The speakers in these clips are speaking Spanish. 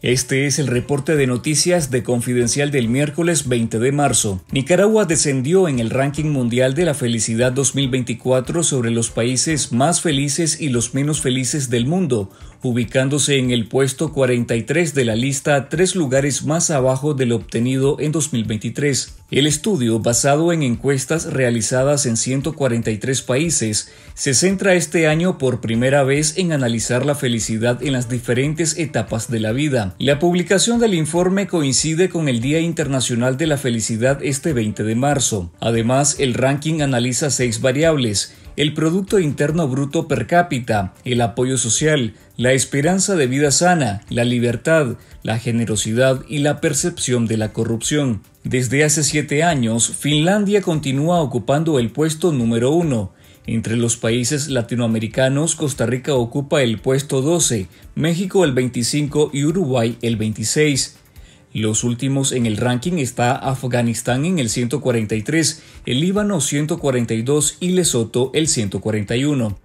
Este es el reporte de noticias de Confidencial del miércoles 20 de marzo. Nicaragua descendió en el ranking mundial de la felicidad 2024 sobre los países más felices y los menos felices del mundo, ubicándose en el puesto 43 de la lista tres lugares más abajo del obtenido en 2023. El estudio, basado en encuestas realizadas en 143 países, se centra este año por primera vez en analizar la felicidad en las diferentes etapas de la vida. La publicación del informe coincide con el Día Internacional de la Felicidad este 20 de marzo. Además, el ranking analiza seis variables, el Producto Interno Bruto per cápita, el apoyo social, la esperanza de vida sana, la libertad, la generosidad y la percepción de la corrupción. Desde hace siete años, Finlandia continúa ocupando el puesto número uno. Entre los países latinoamericanos, Costa Rica ocupa el puesto 12, México el 25 y Uruguay el 26. Los últimos en el ranking está Afganistán en el 143, el Líbano 142 y Lesoto el 141.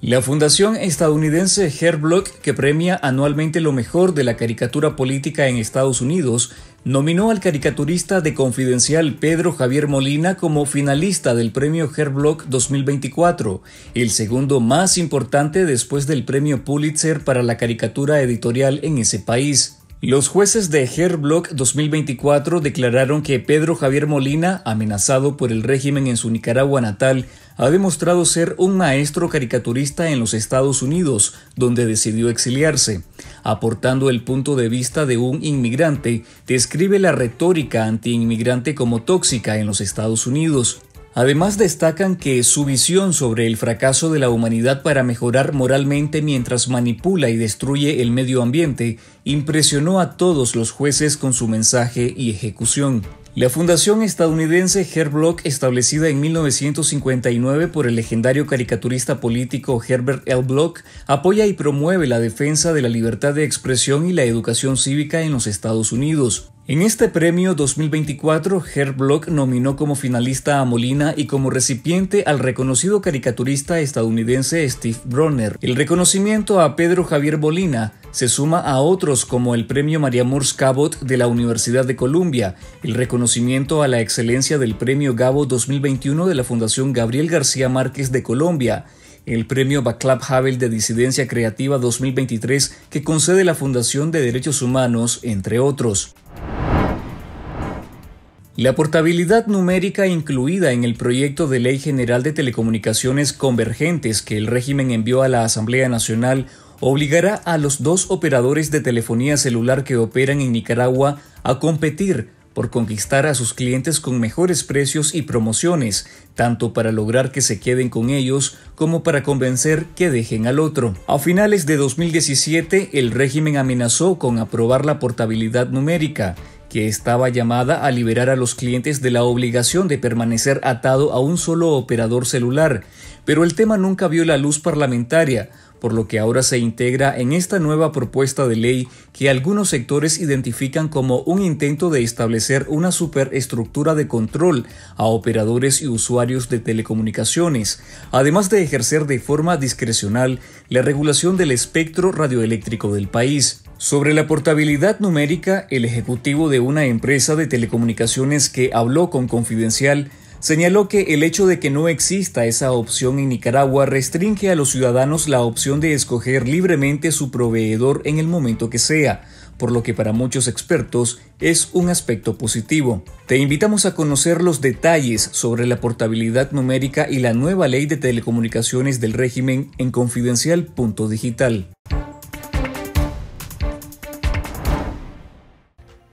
La fundación estadounidense Herblock, que premia anualmente lo mejor de la caricatura política en Estados Unidos, nominó al caricaturista de Confidencial Pedro Javier Molina como finalista del premio Herblock 2024, el segundo más importante después del premio Pulitzer para la caricatura editorial en ese país. Los jueces de Herblock 2024 declararon que Pedro Javier Molina, amenazado por el régimen en su Nicaragua natal, ha demostrado ser un maestro caricaturista en los Estados Unidos, donde decidió exiliarse. Aportando el punto de vista de un inmigrante, describe la retórica anti-inmigrante como tóxica en los Estados Unidos. Además destacan que su visión sobre el fracaso de la humanidad para mejorar moralmente mientras manipula y destruye el medio ambiente impresionó a todos los jueces con su mensaje y ejecución. La fundación estadounidense Herblock, establecida en 1959 por el legendario caricaturista político Herbert L. Block, apoya y promueve la defensa de la libertad de expresión y la educación cívica en los Estados Unidos. En este premio 2024, Block nominó como finalista a Molina y como recipiente al reconocido caricaturista estadounidense Steve Bronner. El reconocimiento a Pedro Javier Molina se suma a otros como el premio María Murs Cabot de la Universidad de Columbia, el reconocimiento a la excelencia del premio Gabo 2021 de la Fundación Gabriel García Márquez de Colombia, el premio Baclav Havel de Disidencia Creativa 2023 que concede la Fundación de Derechos Humanos, entre otros. La portabilidad numérica incluida en el proyecto de Ley General de Telecomunicaciones Convergentes que el régimen envió a la Asamblea Nacional obligará a los dos operadores de telefonía celular que operan en Nicaragua a competir por conquistar a sus clientes con mejores precios y promociones, tanto para lograr que se queden con ellos como para convencer que dejen al otro. A finales de 2017, el régimen amenazó con aprobar la portabilidad numérica, que estaba llamada a liberar a los clientes de la obligación de permanecer atado a un solo operador celular, pero el tema nunca vio la luz parlamentaria, por lo que ahora se integra en esta nueva propuesta de ley que algunos sectores identifican como un intento de establecer una superestructura de control a operadores y usuarios de telecomunicaciones, además de ejercer de forma discrecional la regulación del espectro radioeléctrico del país. Sobre la portabilidad numérica, el ejecutivo de una empresa de telecomunicaciones que habló con Confidencial señaló que el hecho de que no exista esa opción en Nicaragua restringe a los ciudadanos la opción de escoger libremente su proveedor en el momento que sea, por lo que para muchos expertos es un aspecto positivo. Te invitamos a conocer los detalles sobre la portabilidad numérica y la nueva ley de telecomunicaciones del régimen en confidencial.digital.